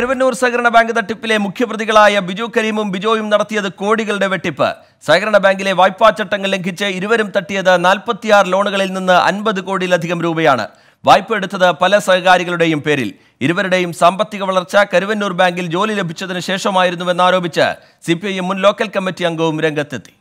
പെരുവന്നൂർ സഹകരണ ബാങ്ക് തട്ടിപ്പിലെ മുഖ്യപ്രതികളായ ബിജു കരീമും ബിജോയും നടത്തിയത് കോടികളുടെ വെട്ടിപ്പ് സഹകരണ ബാങ്കിലെ വായ്പാ ചട്ടങ്ങൾ ലംഘിച്ച് ഇരുവരും തട്ടിയത് നാൽപ്പത്തിയാറ് ലോണുകളിൽ നിന്ന് അൻപത് കോടിയിലധികം രൂപയാണ് വായ്പ എടുത്തത് പല സഹകാരികളുടെയും പേരിൽ ഇരുവരുടെയും സാമ്പത്തിക വളർച്ച കരുവന്നൂർ ബാങ്കിൽ ജോലി ലഭിച്ചതിന് ശേഷമായിരുന്നുവെന്നാരോപിച്ച് സി പി ഐ എം മുൻ ലോക്കൽ കമ്മിറ്റി അംഗവും രംഗത്തെത്തി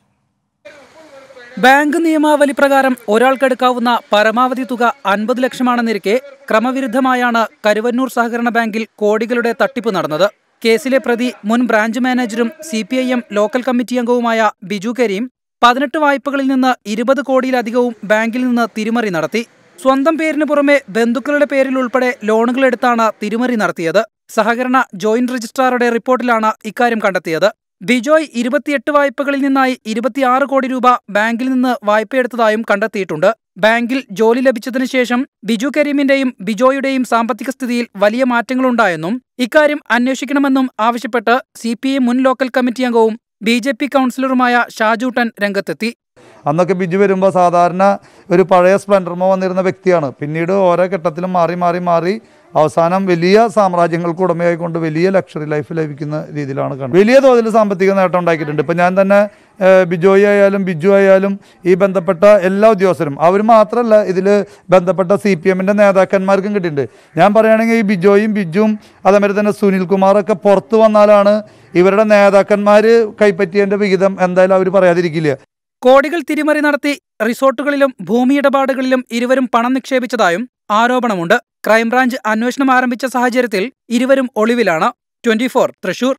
ബാങ്ക് നിയമാവലി പ്രകാരം ഒരാൾക്കെടുക്കാവുന്ന പരമാവധി തുക അൻപത് ലക്ഷമാണെന്നിരിക്കെ ക്രമവിരുദ്ധമായാണ് കരുവന്നൂർ സഹകരണ ബാങ്കിൽ കോടികളുടെ തട്ടിപ്പ് നടന്നത് കേസിലെ പ്രതി മുൻ ബ്രാഞ്ച് മാനേജറും C P I M local committee അംഗവുമായ ബിജു കരീം പതിനെട്ട് വായ്പകളിൽ നിന്ന് ഇരുപത് കോടിയിലധികവും ബാങ്കിൽ നിന്ന് തിരിമറി നടത്തി സ്വന്തം പേരിന് പുറമെ ബന്ധുക്കളുടെ പേരിൽ ഉൾപ്പെടെ ലോണുകളെടുത്താണ് തിരിമറി നടത്തിയത് സഹകരണ ജോയിന്റ് രജിസ്ട്രാറുടെ റിപ്പോർട്ടിലാണ് ഇക്കാര്യം കണ്ടെത്തിയത് ബിജോയ് ഇരുപത്തിയെട്ട് വായ്പകളിൽ നിന്നായി ഇരുപത്തിയാറ് കോടി രൂപ ബാങ്കിൽ നിന്ന് വായ്പയെടുത്തതായും കണ്ടെത്തിയിട്ടുണ്ട് ബാങ്കിൽ ജോലി ലഭിച്ചതിനു ശേഷം ബിജു കരീമിന്റെയും ബിജോയുടെയും സാമ്പത്തിക സ്ഥിതിയിൽ വലിയ മാറ്റങ്ങളുണ്ടായെന്നും ഇക്കാര്യം അന്വേഷിക്കണമെന്നും ആവശ്യപ്പെട്ട് സി മുൻ ലോക്കൽ കമ്മിറ്റി അംഗവും ബി ജെ പി കൗൺസിലറുമായ ഷാജൂട്ടൻ രംഗത്തെത്തി അന്നൊക്കെ ബിജു വരുമ്പോൾ സാധാരണ ഒരു പഴയ സ്പ്ലൻഡർമോ വന്നിരുന്ന വ്യക്തിയാണ് പിന്നീട് ഓരോ ഘട്ടത്തിലും മാറി മാറി മാറി അവസാനം വലിയ സാമ്രാജ്യങ്ങൾക്ക് ഉടമയായിക്കൊണ്ട് വലിയ ലക്ഷറി ലൈഫ് ലഭിക്കുന്ന രീതിയിലാണ് കാണുന്നത് വലിയ തോതിൽ സാമ്പത്തിക നേട്ടം ഉണ്ടാക്കിയിട്ടുണ്ട് ഇപ്പം ഞാൻ തന്നെ ബിജോയി ആയാലും ബിജു ആയാലും ഈ ബന്ധപ്പെട്ട എല്ലാ ഉദ്യോഗസ്ഥരും അവർ മാത്രമല്ല ഇതിൽ ബന്ധപ്പെട്ട സി പി എമ്മിൻ്റെ നേതാക്കന്മാർക്കും കിട്ടിയിട്ടുണ്ട് ഞാൻ പറയുകയാണെങ്കിൽ ഈ ബിജോയും ബിജുവും അതേമാതിരി തന്നെ സുനിൽകുമാറൊക്കെ പുറത്തു വന്നാലാണ് ഇവരുടെ നേതാക്കന്മാർ കൈപ്പറ്റിയതിൻ്റെ വിഹിതം എന്തായാലും അവർ പറയാതിരിക്കില്ല കോടികൾ തിരിമറി നടത്തി റിസോർട്ടുകളിലും ഭൂമിയിടപാടുകളിലും ഇരുവരും പണം നിക്ഷേപിച്ചതായും ആരോപണമുണ്ട് ക്രൈംബ്രാഞ്ച് അന്വേഷണം ആരംഭിച്ച സാഹചര്യത്തിൽ ഇരുവരും ഒളിവിലാണ് ട്വന്റി ഫോർ തൃശൂർ